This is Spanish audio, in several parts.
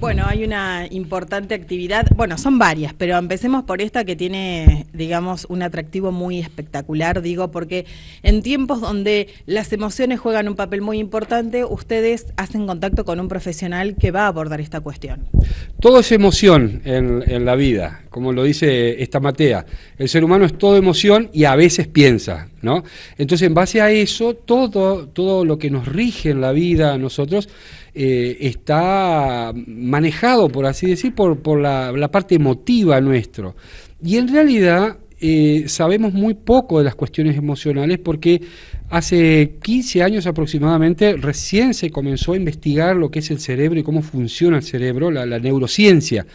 Bueno, hay una importante actividad, bueno, son varias, pero empecemos por esta que tiene, digamos, un atractivo muy espectacular, digo, porque en tiempos donde las emociones juegan un papel muy importante, ustedes hacen contacto con un profesional que va a abordar esta cuestión. Todo es emoción en, la vida, como lo dice esta Matea. El ser humano es todo emoción y a veces piensa, ¿no? Entonces, en base a eso, todo, todo lo que nos rige en la vida a nosotros eh, está manejado, por así decir, por, la, parte emotiva nuestro. Y en realidad eh, sabemos muy poco de las cuestiones emocionales porque hace 15 años aproximadamente recién se comenzó a investigar lo que es el cerebro y cómo funciona el cerebro, la neurociencia.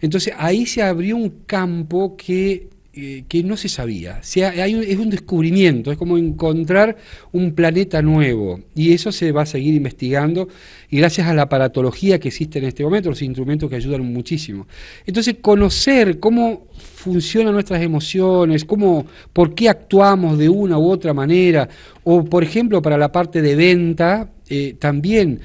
Entonces ahí se abrió un campo que eh, que no se sabía. hay es un descubrimiento, es como encontrar un planeta nuevo. Y eso se va a seguir investigando. Y gracias a la aparatología que existe en este momento, los instrumentos que ayudan muchísimo. Entonces, conocer cómo funcionan nuestras emociones, cómo, por qué actuamos de una u otra manera. O, por ejemplo, para la parte de venta, eh, también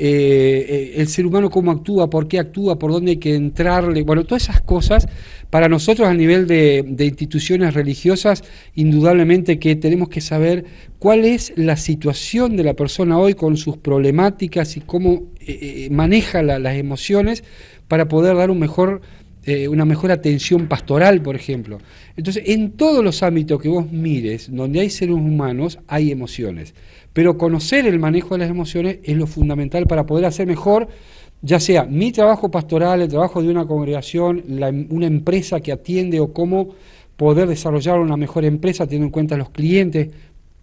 eh, eh, el ser humano cómo actúa, por qué actúa, por dónde hay que entrarle, bueno, todas esas cosas para nosotros a nivel de, instituciones religiosas, indudablemente que tenemos que saber cuál es la situación de la persona hoy con sus problemáticas y cómo eh, maneja las emociones para poder dar un mejor eh, una mejor atención pastoral, por ejemplo. Entonces, en todos los ámbitos que vos mires, donde hay seres humanos, hay emociones. Pero conocer el manejo de las emociones es lo fundamental para poder hacer mejor, ya sea mi trabajo pastoral, el trabajo de una congregación, em, una empresa que atiende o cómo poder desarrollar una mejor empresa teniendo en cuenta los clientes.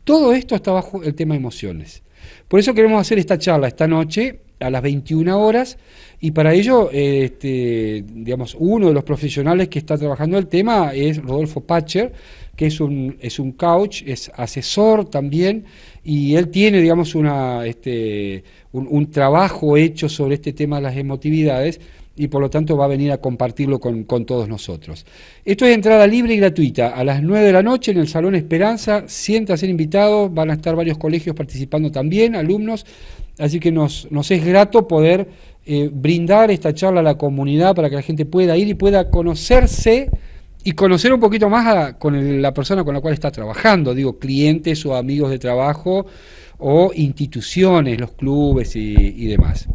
Todo esto está bajo el tema de emociones. Por eso queremos hacer esta charla esta noche a las 21 horas y para ello, este, digamos, uno de los profesionales que está trabajando el tema es Rodolfo Pacher, que es un, es un coach, es asesor también y él tiene, digamos, una, este, un, un trabajo hecho sobre este tema de las emotividades y por lo tanto va a venir a compartirlo con, todos nosotros. Esto es entrada libre y gratuita a las 9 de la noche en el Salón Esperanza. Sienta a ser invitado, van a estar varios colegios participando también, alumnos. Así que nos, es grato poder eh, brindar esta charla a la comunidad para que la gente pueda ir y pueda conocerse y conocer un poquito más a, con la persona con la cual está trabajando, digo, clientes o amigos de trabajo o instituciones, los clubes y demás.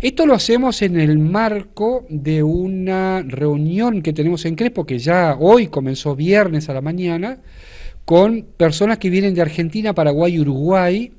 Esto lo hacemos en el marco de una reunión que tenemos en Crespo, que ya hoy comenzó viernes a la mañana, con personas que vienen de Argentina, Paraguay y Uruguay,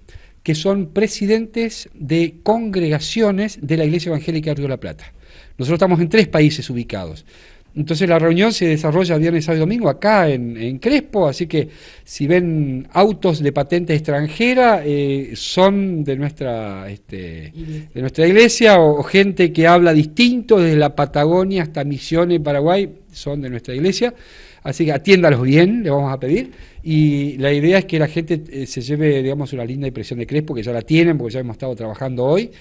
que son presidentes de congregaciones de la Iglesia Evangélica de Río de la Plata. Nosotros estamos en tres países ubicados. Entonces la reunión se desarrolla viernes, sábado y domingo acá en, en Crespo, así que si ven autos de patente extranjera, eh, son de nuestra, este, de nuestra iglesia o, gente que habla distinto desde la Patagonia hasta Misiones, Paraguay, son de nuestra iglesia. Así que atiéndalos bien, le vamos a pedir. Y la idea es que la gente eh, se lleve, digamos, una linda impresión de Crespo, que ya la tienen porque ya hemos estado trabajando hoy,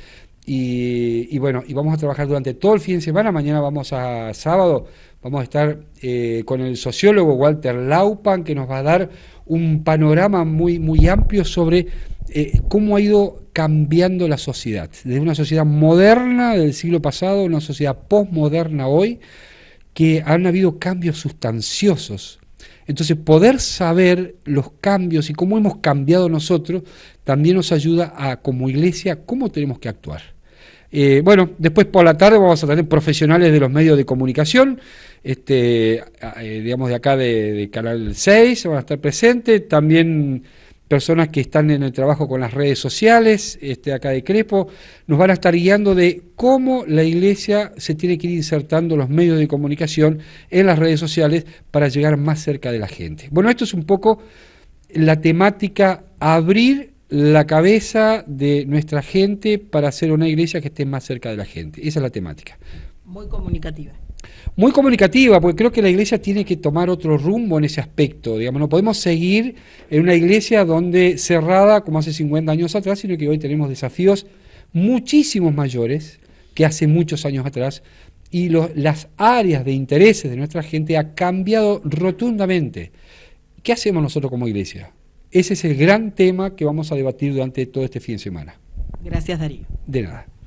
y, bueno, y vamos a trabajar durante todo el fin de semana. Mañana vamos a sábado, vamos a estar eh, con el sociólogo Walter Laupan, que nos va a dar un panorama muy, muy amplio sobre eh, cómo ha ido cambiando la sociedad. Desde una sociedad moderna del siglo pasado, una sociedad postmoderna hoy, que han habido cambios sustanciosos. Entonces, poder saber los cambios y cómo hemos cambiado nosotros también nos ayuda a, como iglesia, cómo tenemos que actuar. Eh, bueno, después por la tarde vamos a tener profesionales de los medios de comunicación, este, eh, digamos de acá de, Canal 6, van a estar presentes, también personas que están en el trabajo con las redes sociales, este, acá de Crespo, nos van a estar guiando de cómo la iglesia se tiene que ir insertando los medios de comunicación en las redes sociales para llegar más cerca de la gente. Bueno, esto es un poco la temática abrir la cabeza de nuestra gente para hacer una iglesia que esté más cerca de la gente. Esa es la temática. Muy comunicativa. Muy comunicativa, porque creo que la iglesia tiene que tomar otro rumbo en ese aspecto. Digamos, no podemos seguir en una iglesia donde cerrada como hace 50 años atrás, sino que hoy tenemos desafíos muchísimos mayores que hace muchos años atrás y las áreas de intereses de nuestra gente ha cambiado rotundamente. ¿Qué hacemos nosotros como iglesia? Ese es el gran tema que vamos a debatir durante todo este fin de semana. Gracias, Darío. De nada.